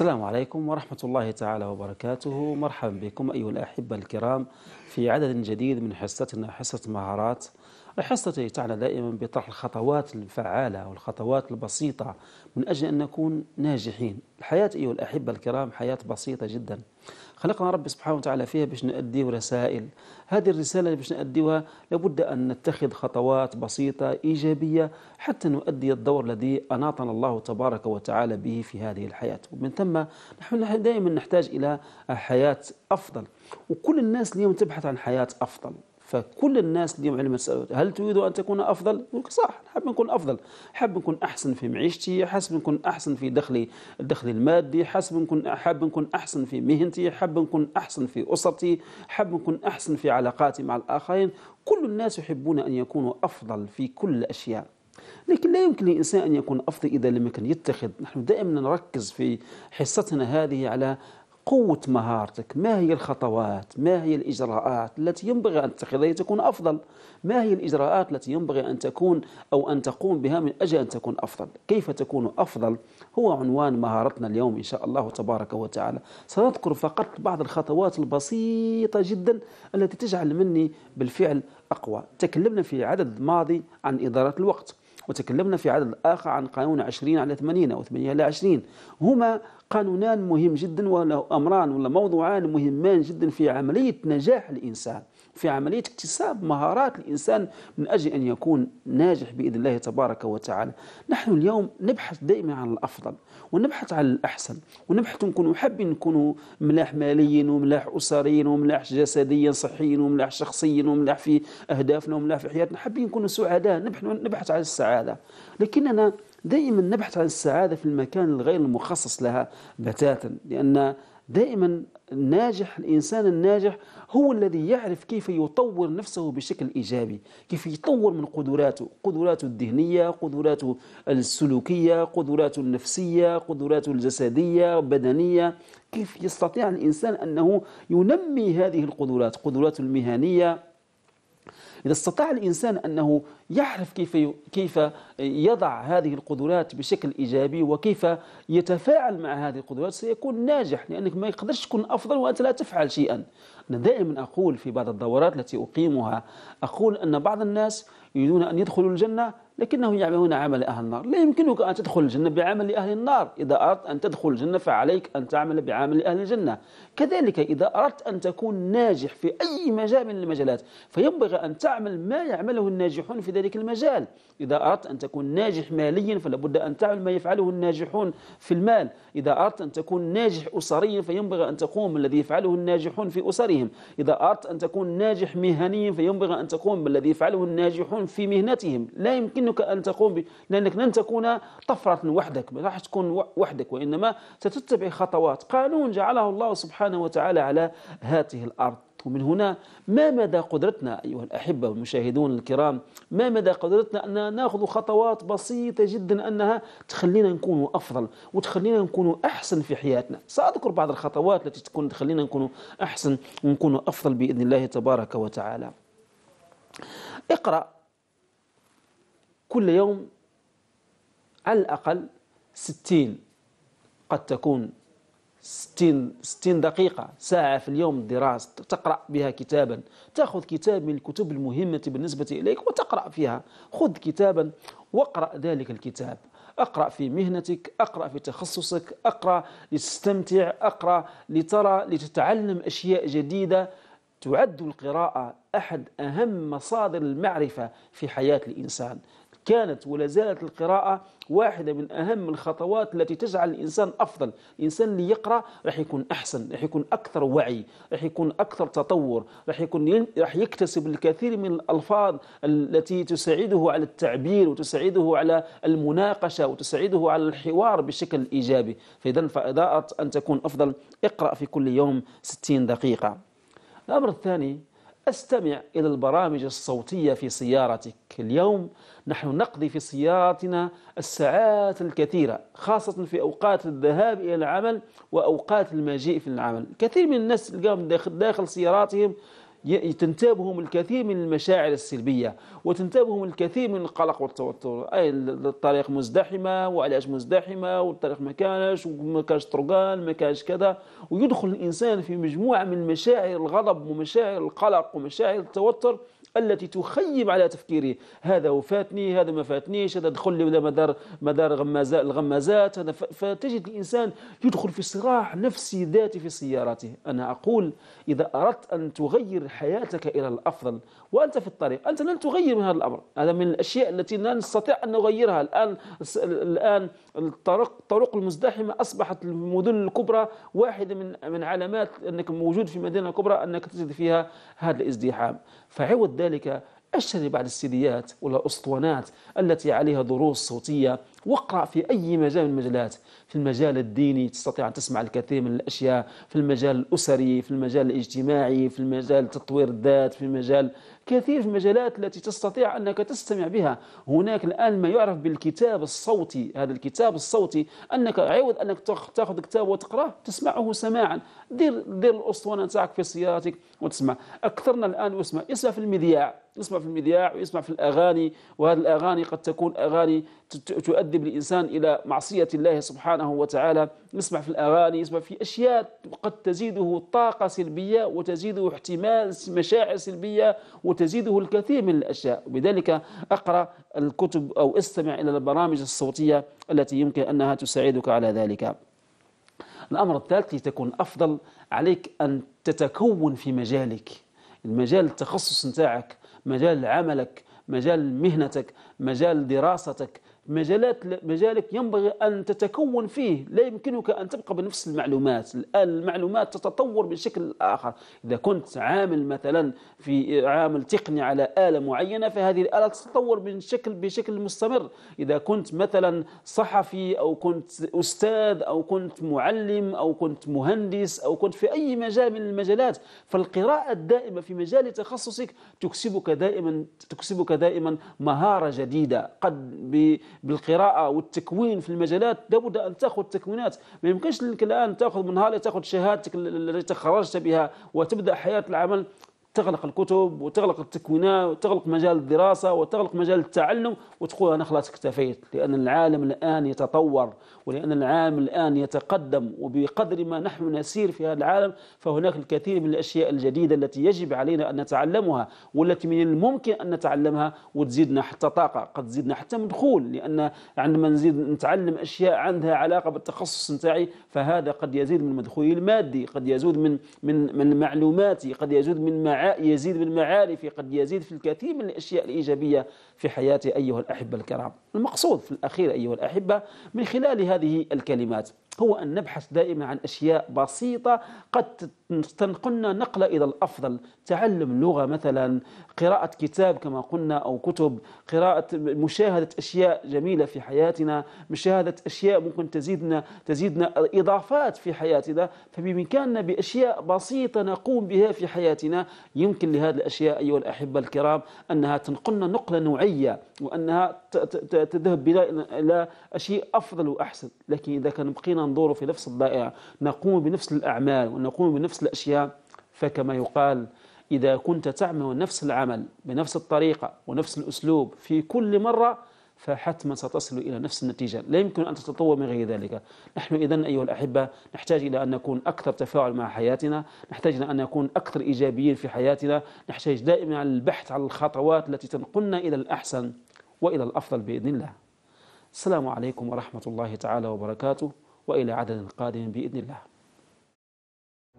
السلام عليكم ورحمة الله تعالى وبركاته مرحبا بكم أيها الأحبة الكرام في عدد جديد من حصتنا حصة مهارات الحصة تعنى دائما بطرح الخطوات الفعالة والخطوات البسيطة من أجل أن نكون ناجحين الحياة أيها الأحبة الكرام حياة بسيطة جدا خلقنا ربي سبحانه وتعالى فيها باش نأديو رسائل هذه الرسالة اللي باش نؤديوها لابد أن نتخذ خطوات بسيطة إيجابية حتى نؤدي الدور الذي أناطنا الله تبارك وتعالى به في هذه الحياة ومن ثم نحن دائما نحتاج إلى حياة أفضل وكل الناس اليوم تبحث عن حياة أفضل فكل الناس اليوم علم مسألة هل تريد أن تكون أفضل؟ يقول صح نحب نكون أفضل حاب نكون أحسن في معيشتي حسب نكون أحسن في دخلي الدخل المادي حسب نكون حاب نكون أحسن في مهنتي حاب نكون أحسن في أسرتي حاب نكون أحسن في علاقاتي مع الآخرين كل الناس يحبون أن يكونوا أفضل في كل الأشياء لكن لا يمكن للإنسان أن يكون أفضل إذا لم يكن يتخذ نحن دائما نركز في حصتنا هذه على قوة مهارتك ما هي الخطوات ما هي الإجراءات التي ينبغي أن تتخذها لتكون أفضل ما هي الإجراءات التي ينبغي أن تكون أو أن تقوم بها من أجل أن تكون أفضل كيف تكون أفضل هو عنوان مهارتنا اليوم إن شاء الله تبارك وتعالى سنذكر فقط بعض الخطوات البسيطة جدا التي تجعل مني بالفعل أقوى تكلمنا في عدد ماضي عن إدارة الوقت وتكلمنا في عدد آخر عن قانون 20 على 80 أو 8 على 20 هما قانونان مهم جدا ولا أمران ولا موضوعان مهمان جدا في عملية نجاح الإنسان في عملية اكتساب مهارات الإنسان من أجل أن يكون ناجح بإذن الله تبارك وتعالى نحن اليوم نبحث دائما عن الأفضل ونبحث عن الأحسن ونبحث نكون نحب نكون ملاح ماليا وملاح أسريا وملاح جسديا صحيا وملاح شخصيا وملاح في أهدافنا وملاح في حياتنا حابين نكون سعداء نبحث عن السعادة لكننا دائما نبحث عن السعادة في المكان الغير المخصص لها بتاتا لأن دائما الناجح الإنسان الناجح هو الذي يعرف كيف يطور نفسه بشكل إيجابي كيف يطور من قدراته قدراته الذهنية قدراته السلوكية قدراته النفسية قدراته الجسدية بدنية كيف يستطيع الإنسان أنه ينمي هذه القدرات قدراته المهنية إذا استطاع الإنسان أنه يعرف كيف كيف يضع هذه القدرات بشكل إيجابي وكيف يتفاعل مع هذه القدرات سيكون ناجح لأنك ما يقدرش تكون أفضل وأنت لا تفعل شيئا أنا دائما أقول في بعض الدورات التي أقيمها أقول أن بعض الناس يريدون أن يدخلوا الجنة لكنهم يعملون عمل أهل النار لا يمكنك أن تدخل الجنة بعمل أهل النار إذا أردت أن تدخل الجنة فعليك أن تعمل بعمل أهل الجنة كذلك إذا أردت أن تكون ناجح في أي مجال من المجالات فينبغي أن تعمل ما يعمله الناجحون في ذلك المجال إذا أردت أن تكون ناجح ماليا فلا بد أن تعمل ما يفعله الناجحون في المال إذا أردت أن تكون ناجح أسريا فينبغي أن تقوم الذي يفعله الناجحون في أسرهم إذا أردت أن تكون ناجح مهنيا فينبغي أن تقوم بالذي يفعله الناجحون في مهنتهم لا يمكن يمكنك أن تقوم ب... لأنك لن تكون طفرة وحدك ما راح تكون وحدك وإنما ستتبع خطوات قانون جعله الله سبحانه وتعالى على هذه الأرض ومن هنا ما مدى قدرتنا أيها الأحبة والمشاهدون الكرام ما مدى قدرتنا أن نأخذ خطوات بسيطة جدا أنها تخلينا نكون أفضل وتخلينا نكون أحسن في حياتنا سأذكر بعض الخطوات التي تكون تخلينا نكون أحسن ونكون أفضل بإذن الله تبارك وتعالى اقرأ كل يوم على الأقل ستين قد تكون ستين, ستين دقيقة ساعة في اليوم دراسة تقرأ بها كتابا تأخذ كتاب من الكتب المهمة بالنسبة إليك وتقرأ فيها خذ كتابا واقرأ ذلك الكتاب أقرأ في مهنتك أقرأ في تخصصك أقرأ لتستمتع أقرأ لترى لتتعلم أشياء جديدة تعد القراءة أحد أهم مصادر المعرفة في حياة الإنسان كانت ولا زالت القراءة واحدة من أهم الخطوات التي تجعل الإنسان أفضل الإنسان اللي يقرأ راح يكون أحسن راح يكون أكثر وعي راح يكون أكثر تطور راح يكون راح يكتسب الكثير من الألفاظ التي تساعده على التعبير وتساعده على المناقشة وتساعده على الحوار بشكل إيجابي فإذا فإضاءة أن تكون أفضل اقرأ في كل يوم 60 دقيقة الأمر الثاني استمع إلى البرامج الصوتية في سيارتك اليوم نحن نقضي في سيارتنا الساعات الكثيرة خاصة في أوقات الذهاب إلى العمل وأوقات المجيء في العمل كثير من الناس داخل سياراتهم تنتابهم الكثير من المشاعر السلبية وتنتابهم الكثير من القلق والتوتر أي الطريق مزدحمة وعلاش مزدحمة والطريق ما كانش وما كانش طرقان ما كانش كذا ويدخل الإنسان في مجموعة من مشاعر الغضب ومشاعر القلق ومشاعر التوتر التي تخيب على تفكيره هذا وفاتني هذا ما فاتنيش هذا دخل لي ولا مدار مدار غمازات الغمازات هذا فتجد الانسان يدخل في صراع نفسي ذاتي في سيارته انا اقول اذا اردت ان تغير حياتك الى الافضل وانت في الطريق انت لن تغير من هذا الامر هذا من الاشياء التي لا نستطيع ان نغيرها الان الان الطرق الطرق المزدحمه اصبحت المدن الكبرى واحده من من علامات انك موجود في مدينه كبرى انك تجد فيها هذا الازدحام فعوض ذلك اشتري بعض السيديات والأسطوانات التي عليها دروس صوتية واقرأ في أي مجال من المجالات في المجال الديني تستطيع أن تسمع الكثير من الأشياء في المجال الأسري في المجال الاجتماعي في المجال تطوير الذات في مجال كثير من المجالات التي تستطيع أنك تستمع بها هناك الآن ما يعرف بالكتاب الصوتي هذا الكتاب الصوتي أنك عوض أنك تأخذ كتاب وتقرأه تسمعه سماعا دير, دير الأسطوانة تاعك في سيارتك وتسمع أكثرنا الآن اسمع اسمع في المذياع يسمع في المذياع ويسمع في الأغاني وهذه الأغاني قد تكون أغاني تؤدي تؤدب الإنسان إلى معصية الله سبحانه وتعالى يسمع في الأغاني يسمع في أشياء قد تزيده طاقة سلبية وتزيده احتمال مشاعر سلبية وتزيده الكثير من الأشياء وبذلك أقرأ الكتب أو استمع إلى البرامج الصوتية التي يمكن أنها تساعدك على ذلك الأمر الثالث لتكون أفضل عليك أن تتكون في مجالك المجال التخصص نتاعك مجال عملك مجال مهنتك مجال دراستك مجالات مجالك ينبغي أن تتكون فيه لا يمكنك أن تبقى بنفس المعلومات الآن المعلومات تتطور بشكل آخر إذا كنت عامل مثلا في عامل تقني على آلة معينة فهذه الآلة تتطور بشكل بشكل مستمر إذا كنت مثلا صحفي أو كنت أستاذ أو كنت معلم أو كنت مهندس أو كنت في أي مجال من المجالات فالقراءة الدائمة في مجال تخصصك تكسبك دائما تكسبك دائما مهارة جديدة قد بالقراءه والتكوين في المجالات لابد ان تاخذ تكوينات ما يمكنش لك الان تاخذ من لتأخذ تاخذ شهادتك التي تخرجت بها وتبدا حياه العمل تغلق الكتب وتغلق التكوينات وتغلق مجال الدراسة وتغلق مجال التعلم وتقول أنا خلاص اكتفيت لأن العالم الآن يتطور ولأن العالم الآن يتقدم وبقدر ما نحن نسير في هذا العالم فهناك الكثير من الأشياء الجديدة التي يجب علينا أن نتعلمها والتي من الممكن أن نتعلمها وتزيدنا حتى طاقة قد تزيدنا حتى مدخول لأن عندما نزيد نتعلم أشياء عندها علاقة بالتخصص نتاعي فهذا قد يزيد من مدخولي المادي قد يزود من من من معلوماتي قد يزود من معلوماتي يزيد يزيد بالمعارف قد يزيد في الكثير من الأشياء الإيجابية في حياته أيها الأحبة الكرام المقصود في الأخير أيها الأحبة من خلال هذه الكلمات هو أن نبحث دائما عن أشياء بسيطة قد تنقلنا نقلة إلى الأفضل تعلم لغة مثلا قراءة كتاب كما قلنا أو كتب قراءة مشاهدة أشياء جميلة في حياتنا مشاهدة أشياء ممكن تزيدنا تزيدنا إضافات في حياتنا فبإمكاننا بأشياء بسيطة نقوم بها في حياتنا يمكن لهذه الأشياء أيها الأحبة الكرام أنها تنقلنا نقلة نوعية وأنها تذهب إلى أشياء أفضل وأحسن لكن إذا كان بقينا ننظر في نفس الضائعة نقوم بنفس الأعمال ونقوم بنفس الأشياء فكما يقال إذا كنت تعمل نفس العمل بنفس الطريقة ونفس الأسلوب في كل مرة فحتما ستصل إلى نفس النتيجة لا يمكن أن تتطور من غير ذلك نحن إذا أيها الأحبة نحتاج إلى أن نكون أكثر تفاعل مع حياتنا نحتاج إلى أن نكون أكثر إيجابيين في حياتنا نحتاج دائما على البحث عن الخطوات التي تنقلنا إلى الأحسن وإلى الأفضل بإذن الله السلام عليكم ورحمة الله تعالى وبركاته وإلى عدد قادم بإذن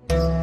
الله